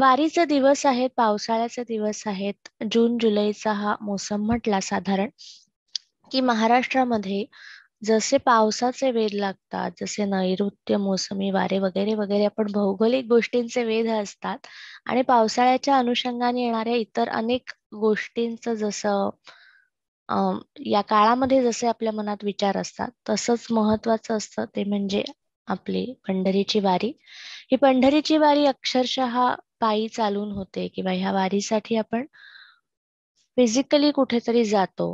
वारीचे दिवस आहेत पावसाळ्याचे दिवस आहेत जून जुलैचा हा मोसम म्हटला साधारण की महाराष्ट्रामध्ये जसे पावसाचे वेध लागतात जसे नैऋत्य मोसमी वारे वगैरे वगैरे आपण भौगोलिक गोष्टींचे वेध असतात आणि पावसाळ्याच्या अनुषंगाने येणाऱ्या इतर अनेक गोष्टींचं जसं या काळामध्ये जसे आपल्या मनात विचार असतात तसंच महत्वाचं असतं ते म्हणजे आपली पंढरीची वारी ही पंढरीची वारी अक्षरशः पायी चालून होते किंवा ह्या वारीसाठी आपण फिजिकली कुठेतरी जातो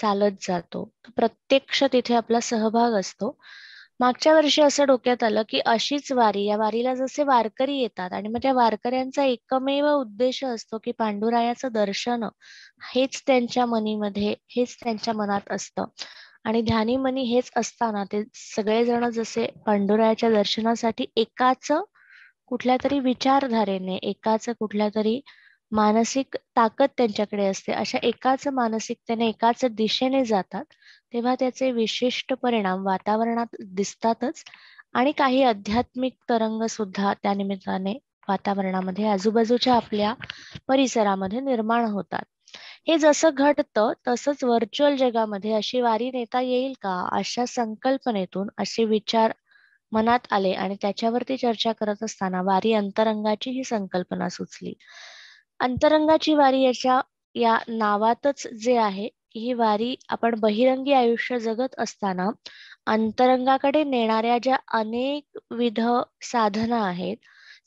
चालत जातो प्रत्यक्ष तिथे आपला सहभाग असतो मागच्या वर्षी असं डोक्यात आलं की अशीच वारी या वारीला जसे वारकरी येतात आणि मग त्या वारकऱ्यांचा एकमेव उद्देश असतो की पांडुरायाचं दर्शन हेच त्यांच्या मनीमध्ये हेच त्यांच्या मनात असतं आणि ध्यानी मनी हेच असताना ते सगळेजण जसे पांडुरायाच्या दर्शनासाठी एकाच कुठल्या तरी विचारधारेने एकाच कुठल्या तरी मानसिक ताकद त्यांच्याकडे असते अशा एकाच मानसिकतेने एकाच दिशेने जातात तेव्हा त्याचे विशिष्ट परिणाम वातावरणात दिसतातच आणि काही आध्यात्मिक तरंग सुद्धा त्या निमित्ताने वातावरणामध्ये आजूबाजूच्या आपल्या परिसरामध्ये निर्माण होतात हे जसं घडतं तसंच व्हर्च्युअल जगामध्ये अशी वारी नेता येईल का अशा संकल्पनेतून असे विचार मनात आले आणि त्याच्यावरती चर्चा करत असताना वारी अंतरंगाची ही संकल्पना सुचली अंतरंगाची वारी याच्या या नावातच जे आहे ही वारी आपण बहिरंगी आयुष्य जगत असताना अंतरंगाकडे नेणाऱ्या ज्या अनेक विध साधना आहेत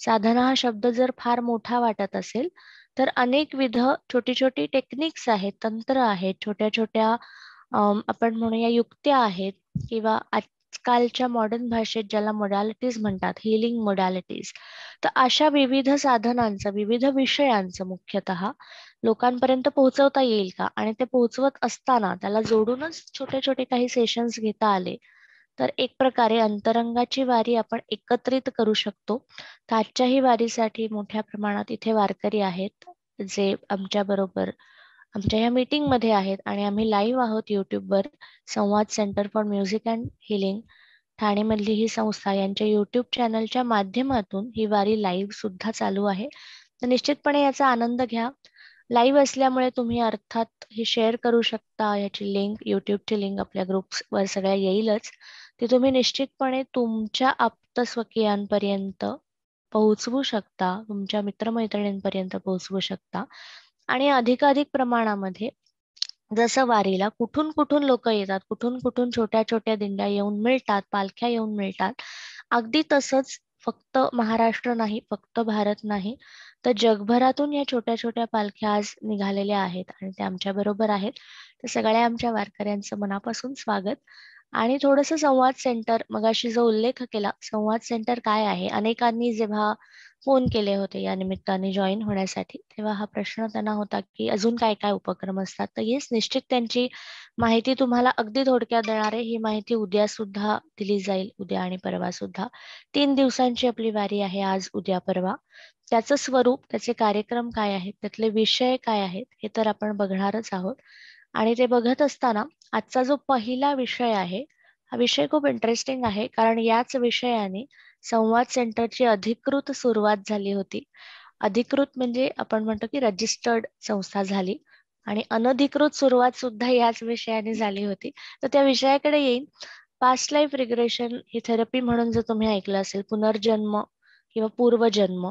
साधना हा शब्द जर फार मोठा वाटत असेल तर अनेक विध छोटी छोटी टेक्निक्स आहेत तंत्र आहेत छोट्या छोट्या आपण म्हणूया युक्त्या आहेत किंवा आजकालच्या मॉडर्न भाषेत ज्याला मोडॅलिटीज म्हणतात हिलिंग मोडॅलिटीज तर अशा विविध साधनांचं विविध विषयांचं मुख्यतः लोकांपर्यंत पोहोचवता येईल का आणि ते पोहोचवत असताना त्याला जोडूनच छोटे छोटे काही सेशन्स घेता आले तर एक प्रकारे अंतरंगाची वारी आपण एकत्रित करू शकतो आजच्याही वारीसाठी मोठ्या प्रमाणात इथे वारकरी आहेत जे आमच्या बरोबर आमच्या या मीटिंग मध्ये आहेत आणि आम्ही लाईव्ह आहोत वर Samvad centre for music and healing मधली ही संस्था यांच्या युट्यूब चॅनलच्या माध्यमातून ही वारी लाईव्ह सुद्धा चालू आहे तर निश्चितपणे याचा आनंद घ्या लाईव्ह असल्यामुळे तुम्ही अर्थात हे शेअर करू शकता याची लिंक युट्यूबची लिंक आपल्या वर सगळ्या येईलच ती तुम्ही निश्चितपणे तुमच्या आप्तस्वकीयांपर्यंत पोहोचवू शकता तुमच्या मित्रमैत्रिणींपर्यंत पोहोचवू शकता आणि अधिकाधिक प्रमाणामध्ये जसं वारीला कुठून कुठून लोक येतात कुठून कुठून छोट्या छोट्या दिंड्या येऊन मिळतात पालख्या येऊन मिळतात अगदी तसंच फक्त महाराष्ट्र नाही फक्त भारत नाही तर जगभरातून या छोट्या छोट्या पालख्या आज निघालेल्या आहेत आणि त्या आमच्या बरोबर आहेत तर सगळ्या आमच्या वारकऱ्यांचं मनापासून स्वागत आणि थोडस संवाद सेंटर मगाशी जो उल्लेख केला संवाद सेंटर काय आहे अनेकांनी जेव्हा फोन केले होते या निमित्ताने जॉईन होण्यासाठी तेव्हा हा प्रश्न त्यांना होता की अजून काय काय उपक्रम असतात तर येस निश्चित त्यांची माहिती तुम्हाला अगदी थोडक्यात देणार आहे ही माहिती उद्या सुद्धा दिली जाईल उद्या आणि परवा सुद्धा तीन दिवसांची आपली वारी आहे आज उद्या परवा त्याचं स्वरूप त्याचे कार्यक्रम काय आहेत त्यातले विषय काय आहेत हे तर आपण बघणारच आहोत आणि ते बघत असताना आजचा जो पहिला विषय आहे हा विषय खूप इंटरेस्टिंग आहे कारण याच विषयाने संवाद सेंटरची अधिकृत सुरुवात झाली होती अधिकृत म्हणजे आपण म्हणतो की रजिस्टर्ड संस्था झाली आणि अनधिकृत सुरुवात सुद्धा याच विषयाने झाली होती तर त्या विषयाकडे येईल पास्ट लाईफ रिग्रेशन ही थेरपी म्हणून जर तुम्ही ऐकलं असेल पुनर्जन्म किंवा पूर्वजन्म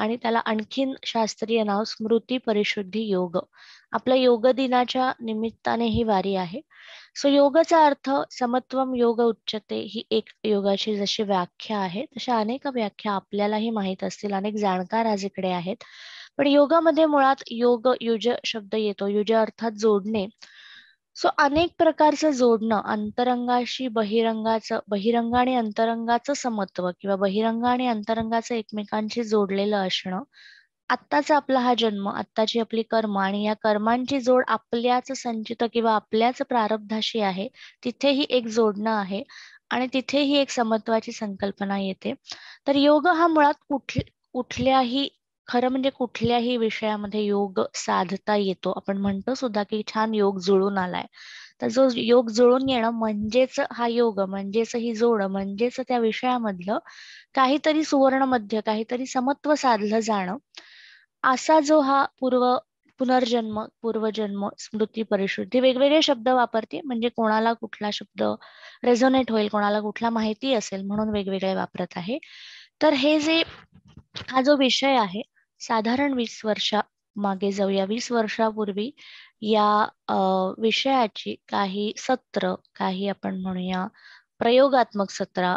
आणि त्याला आणखीन शास्त्रीय नाव स्मृती परिशुद्धी योग आपल्या योग दिनाच्या निमित्ताने ही वारी आहे सो योगाचा अर्थ समत्वम योग उच्चते ही एक योगाची जशी व्याख्या आहे तशा अनेक व्याख्या आपल्यालाही माहीत असतील अनेक जाणकार आज इकडे आहेत पण योगामध्ये मुळात योग युज शब्द येतो युज अर्थात जोडणे सो अनेक प्रकारचं जोडणं अंतरंगाशी बहिरंगाचं बहिरंग आणि अंतरंगाचं समत्व किंवा बहिरंग आणि अंतरंगाचं एकमेकांशी जोडलेलं असणं आत्ताचा आपला हा जन्म आत्ताची आपली कर्म आणि या कर्मांची जोड आपल्याच संचित किंवा आपल्याच प्रारब्धाशी आहे तिथेही एक जोडणं आहे आणि तिथेही एक समत्वाची संकल्पना येते तर योग हा मुळात कुठल्याही खरं म्हणजे कुठल्याही विषयामध्ये योग साधता येतो आपण म्हणतो सुद्धा की छान योग जुळून आलाय तर जो योग जुळून येणं म्हणजेच हा योग म्हणजेच ही जोड म्हणजेच त्या विषयामधलं काहीतरी सुवर्ण मध्य काहीतरी समत्व साधलं जाणं असा जो हा पूर्व पुनर्जन्म पूर्वजन्म स्मृती परिशुद्धी वेगवेगळे शब्द वापरते म्हणजे कोणाला कुठला शब्द रेझोनेट होईल कोणाला कुठला माहिती असेल म्हणून वेगवेगळे वापरत आहे तर हे जे हा जो विषय आहे साधारण वीस वर्षा मागे जाऊया वीस वर्षापूर्वी या विषयाची काही सत्र काही आपण म्हणूया प्रयोगात्मक सत्र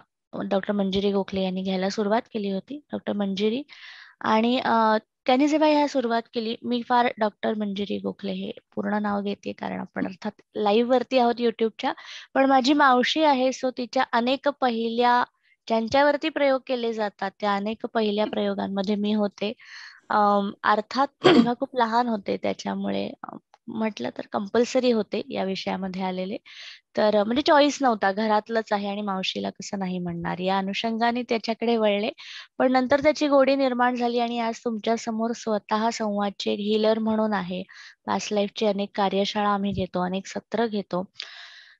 डॉक्टर मंजिरी गोखले यांनी घ्यायला सुरुवात केली होती डॉक्टर मंजिरी आणि त्यांनी जेव्हा ह्या सुरुवात केली मी फार डॉक्टर मंजिरी गोखले हे पूर्ण नाव घेते कारण आपण अर्थात लाईव्ह वरती आहोत युट्यूबच्या पण माझी मावशी आहे सो तिच्या अनेक पहिल्या ज्यांच्यावरती प्रयोग केले जातात त्या अनेक पहिल्या प्रयोगांमध्ये मी होते अर्थात तेव्हा खूप लहान होते त्याच्यामुळे म्हटलं तर कंपल्सरी होते या विषयामध्ये आलेले तर म्हणजे चॉईस नव्हता घरातलंच आहे आणि मावशीला कसं नाही म्हणणार या अनुषंगाने त्याच्याकडे वळले पण नंतर त्याची गोडी निर्माण झाली आणि आज तुमच्या समोर स्वतः संवादचे हिलर म्हणून आहे पास्ट लाईफची अनेक कार्यशाळा आम्ही घेतो अनेक सत्र घेतो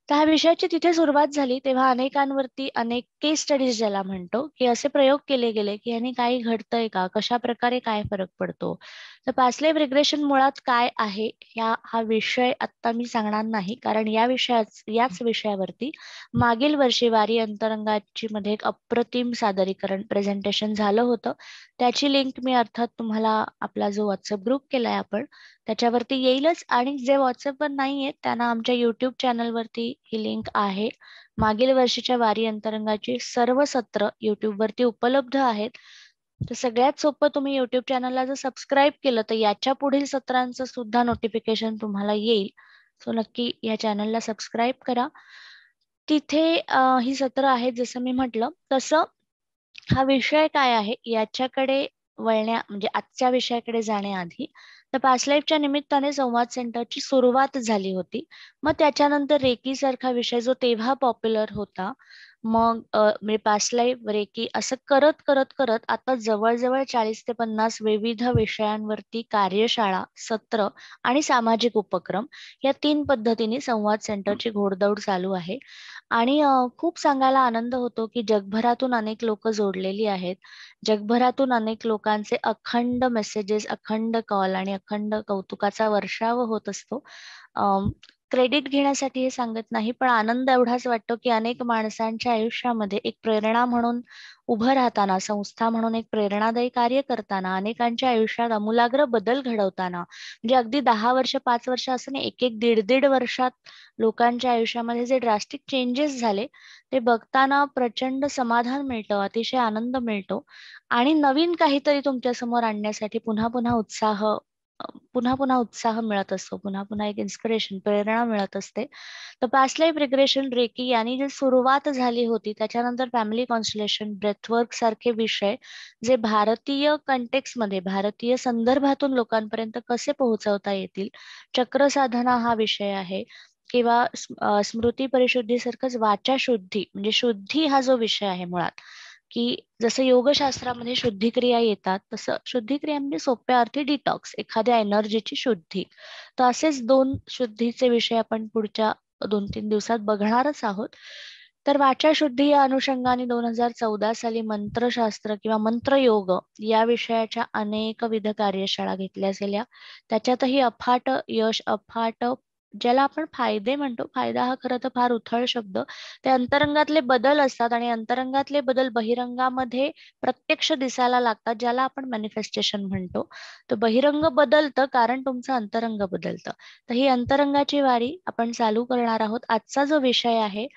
तर ह्या विषयाची तिथे सुरुवात झाली तेव्हा अनेकांवरती अनेक केस स्टडीज ज्याला म्हणतो की असे प्रयोग केले गेले की याने काही घडतंय का कशा प्रकारे काय फरक पडतो तर पासलेव रिग्रेशन मुळात काय आहे या हा विषय आता मी सांगणार नाही कारण या विषया याच विषयावरती मागील वर्षी वारी अंतरंगाची मध्ये एक अप्रतिम सादरीकरण प्रेझेंटेशन झालं होतं त्याची लिंक मी अर्थात तुम्हाला आपला जो व्हॉट्सअप ग्रुप केलाय आपण त्याच्यावरती येईलच आणि जे व्हॉट्सअपवर नाहीये त्यांना आमच्या युट्यूब चॅनलवरती ही लिंक आहे मागील वर्षीच्या वारी अंतरंगाची सर्व सत्र युट्यूब वरती उपलब्ध आहेत तर सगळ्यात सोपं तुम्ही युट्यूब चॅनलला जर सबस्क्राईब केलं तर याच्या पुढील सत्रांचं सुद्धा नोटिफिकेशन तुम्हाला येईल सो नक्की या चॅनलला सबस्क्राईब करा तिथे ही सत्र आहेत जसं मी म्हटलं तसं हा विषय काय आहे याच्याकडे वळण्या म्हणजे आजच्या विषयाकडे जाण्याआधी तर पास्ट लाईफच्या निमित्ताने संवाद सेंटरची सुरुवात झाली होती मग त्याच्यानंतर रेकी सारखा विषय जो तेव्हा पॉप्युलर होता मग मी पास्ट लाईफ रेकी असं करत करत करत आता जवळजवळ चाळीस ते पन्नास विविध विषयांवरती कार्यशाळा सत्र आणि सामाजिक उपक्रम या तीन पद्धतीने संवाद सेंटरची घोडदौड चालू आहे आणि खूप सांगायला आनंद होतो की जगभरातून अनेक लोक जोडलेली आहेत जगभरातून अनेक लोकांचे अखंड मेसेजेस अखंड कॉल आणि अखंड कौतुकाचा वर्षाव होत असतो क्रेडिट घेण्यासाठी हे सांगत नाही पण आनंद एवढाच वाटतो की अनेक माणसांच्या आयुष्यामध्ये एक प्रेरणा म्हणून उभं राहताना संस्था म्हणून एक प्रेरणादायी कार्य करताना अनेकांच्या आयुष्यात अमूलाग्र बदल घडवताना म्हणजे अगदी दहा वर्ष पाच वर्ष असं नाही एक एक दीड दीड वर्षात लोकांच्या आयुष्यामध्ये जे ड्रास्टिक चेंजेस झाले ते बघताना प्रचंड समाधान मिळतं अतिशय आनंद मिळतो आणि नवीन काहीतरी तुमच्या समोर आणण्यासाठी पुन्हा पुन्हा उत्साह पुन्हा पुन्हा उत्साह मिळत असतो पुन्हा पुन्हा एक इन्स्पिरेशन प्रेरणा मिळत असते तर पास्ट लाईफ रिग्रेशन रेकी यांनी जी सुरुवात झाली होती त्याच्यानंतर फॅमिली कॉन्स्टलेशन ब्रेथवर्क सारखे विषय जे भारतीय मध्ये भारतीय संदर्भातून लोकांपर्यंत कसे पोहोचवता येतील चक्रसाधना हा विषय आहे किंवा स्मृती परिशुद्धीसारखंच वाचा शुद्धी म्हणजे शुद्धी हा जो विषय आहे मुळात की जसं योगशास्त्रामध्ये शुद्धिक्रिया येतात तसं शुद्धिक्रिया म्हणजे सोप्या अर्थी डिटॉक्स एखाद्या एनर्जीची शुद्धी तर असेच दोन शुद्धीचे विषय आपण पुढच्या दोन तीन दिवसात बघणारच आहोत तर वाचा शुद्धी या अनुषंगाने दोन हजार चौदा साली मंत्रशास्त्र किंवा मंत्रयोग या विषयाच्या विविध कार्यशाळा घेतल्या गेल्या त्याच्यातही अफाट यश अफाट ज्याला आपण फायदे म्हणतो फायदा हा खरं तर फार उथळ शब्द ते अंतरंगातले बदल असतात आणि अंतरंगातले बदल बहिरंगामध्ये प्रत्यक्ष दिसायला लागतात ज्याला आपण मॅनिफेस्टेशन म्हणतो तर बहिरंग बदलतं कारण तुमचं अंतरंग बदलतं तर ही अंतरंगाची वारी आपण चालू करणार आहोत आजचा जो विषय आहे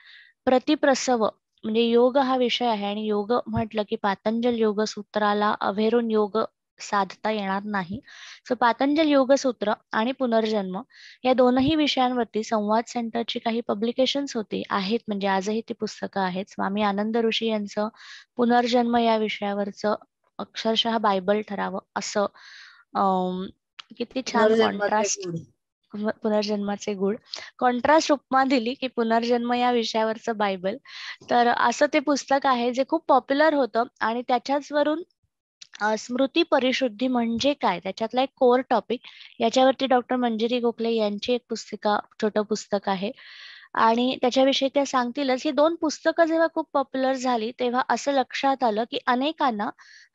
प्रतिप्रसव म्हणजे योग हा विषय आहे आणि योग म्हटलं की पातंजल योग सूत्राला अभेरून योग साधता येणार नाही सो पातंजल योगसूत्र आणि पुनर्जन्म या दोनही विषयांवरती संवाद सेंटरची काही पब्लिकेशन्स होती आहेत म्हणजे आजही ती पुस्तकं आहेत स्वामी आनंद ऋषी यांचं पुनर्जन्म या विषयावरचं अक्षरशः बायबल ठराव असं किती छान कॉन्ट्रास्ट पुनर्जन्माचे गुड कॉन्ट्रास्ट उपमा दिली की पुनर्जन्म या विषयावरचं बायबल तर असं ते पुस्तक आहे जे खूप पॉप्युलर होतं आणि त्याच्याच वरून स्मृती परिशुद्धी म्हणजे काय त्याच्यातला एक कोर टॉपिक याच्यावरती डॉक्टर मंजिरी गोखले यांची एक पुस्तिका छोटं पुस्तक आहे आणि त्याच्याविषयी त्या सांगतीलच ही दोन पुस्तकं जेव्हा खूप पॉप्युलर झाली तेव्हा असं लक्षात आलं की अनेकांना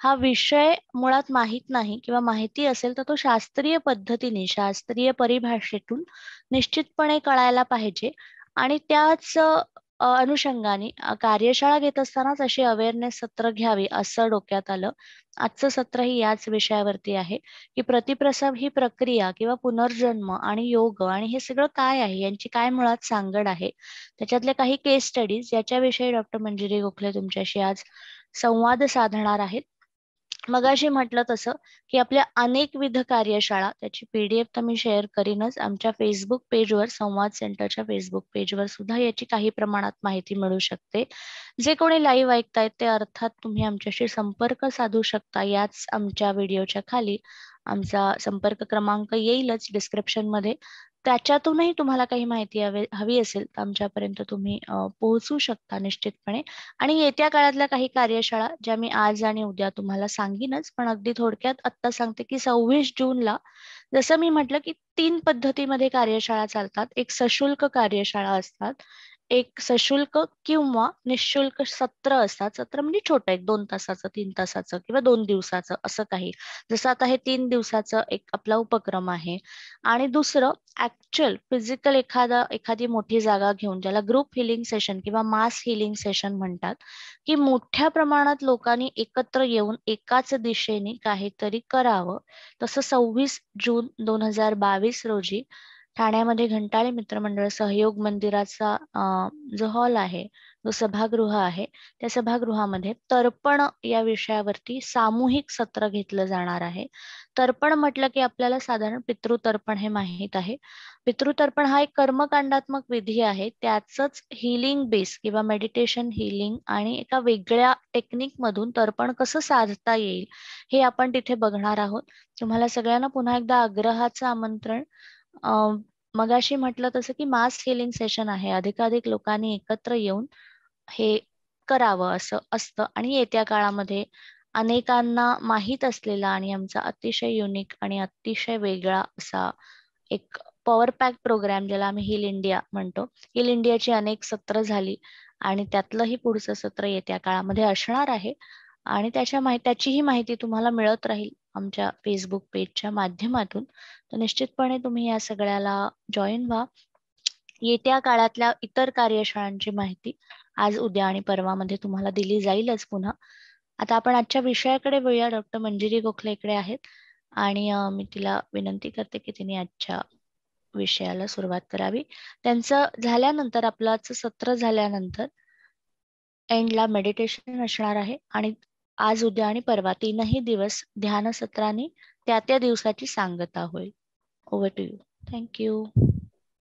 हा विषय मुळात माहीत नाही किंवा माहिती असेल तर तो शास्त्रीय पद्धतीने शास्त्रीय परिभाषेतून निश्चितपणे कळायला पाहिजे आणि त्याच अनुषंगाने कार्यशाळा घेत असतानाच असे अवेअरनेस सत्र घ्यावे असं डोक्यात आलं आजचं सत्र ही याच विषयावरती आहे की प्रतिप्रसव ही प्रक्रिया किंवा पुनर्जन्म आणि योग आणि हे सगळं काय आहे यांची काय मुळात सांगड आहे त्याच्यातले काही केस स्टडीज याच्याविषयी डॉक्टर मंजिरी गोखले तुमच्याशी आज संवाद साधणार आहेत मगाशी म्हटलं तसं की आपल्या अनेक विध कार्यशाळा त्याची पीडीएफ तर मी शेअर करीनच आमच्या फेसबुक पेजवर संवाद सेंटरच्या फेसबुक पेजवर सुद्धा याची काही प्रमाणात माहिती मिळू शकते जे कोणी लाईव्ह ऐकतायत ते अर्थात तुम्ही आमच्याशी संपर्क साधू शकता याच आमच्या व्हिडिओच्या खाली आमचा संपर्क क्रमांक येईलच डिस्क्रिप्शन मध्ये त्याच्यातूनही तुम्हाला काही माहिती हवी असेल तर आमच्यापर्यंत तुम्ही पोहोचू शकता निश्चितपणे आणि येत्या काळातल्या काही कार्यशाळा ज्या मी आज आणि उद्या तुम्हाला सांगेनच पण अगदी थोडक्यात आत्ता सांगते की सव्वीस जूनला जसं मी म्हटलं की तीन पद्धतीमध्ये कार्यशाळा चालतात एक सशुल्क कार्यशाळा असतात एक सशुल्क किंवा निशुल्क सत्र असतात सत्र म्हणजे छोटं एक दोन तासाचं तीन तासाचं किंवा दोन दिवसाचं असं काही जसं आता हे तीन दिवसाचं एक आपला उपक्रम आहे आणि दुसरं ऍक्च्युअल फिजिकल एखादा एखादी मोठी जागा घेऊन ज्याला ग्रुप हिलिंग सेशन किंवा मास हिलिंग सेशन म्हणतात की मोठ्या प्रमाणात लोकांनी एकत्र येऊन एकाच दिशेने काहीतरी करावं तसं सव्वीस जून दोन हजार बावीस रोजी ठाण्यामध्ये घंटाळे मित्रमंडळ सहयोग मंदिराचा जो हॉल आहे जो सभागृह आहे त्या सभागृहामध्ये तर्पण या विषयावरती सामूहिक सत्र घेतलं जाणार आहे तर्पण म्हटलं की आपल्याला साधारण पितृतर्पण हे माहीत आहे पितृतर्पण हा एक कर्मकांडात्मक विधी आहे त्याचंच हिलिंग बेस किंवा मेडिटेशन हिलिंग आणि एका वेगळ्या टेक्निक मधून तर्पण कसं साधता येईल हे आपण तिथे बघणार आहोत तुम्हाला सगळ्यांना पुन्हा एकदा आग्रहाचं आमंत्रण मगाशी म्हटलं तसं की मास हिलिंग सेशन आहे अधिकाधिक लोकांनी एकत्र येऊन हे करावं असं असतं आणि येत्या काळामध्ये अनेकांना माहीत असलेला आणि आमचा अतिशय युनिक आणि अतिशय वेगळा असा एक पॉवर पॅक प्रोग्राम ज्याला आम्ही हिल इंडिया म्हणतो हिल इंडियाची अनेक सत्र झाली आणि त्यातलंही पुढचं सत्र येत्या काळामध्ये असणार आहे आणि त्याच्या माहिती त्याचीही माहिती तुम्हाला मिळत राहील आमच्या फेसबुक पेजच्या माध्यमातून तर निश्चितपणे तुम्ही या सगळ्याला जॉईन व्हा येत्या काळातल्या इतर कार्यशाळांची माहिती आज उद्या आणि परवामध्ये तुम्हाला दिली जाईलच पुन्हा आता आपण आजच्या विषयाकडे वळूया डॉक्टर मंजिरी गोखले इकडे आहेत आणि मी तिला विनंती करते की तिने आजच्या विषयाला सुरुवात करावी त्यांचं झाल्यानंतर आपलं सत्र झाल्यानंतर एंडला मेडिटेशन असणार आहे आणि आज उद्या आणि परवा तीनही दिवस ध्यानसत्राने त्या त्या दिवसाची सांगता होईल ओव्हर टू यू थँक्यू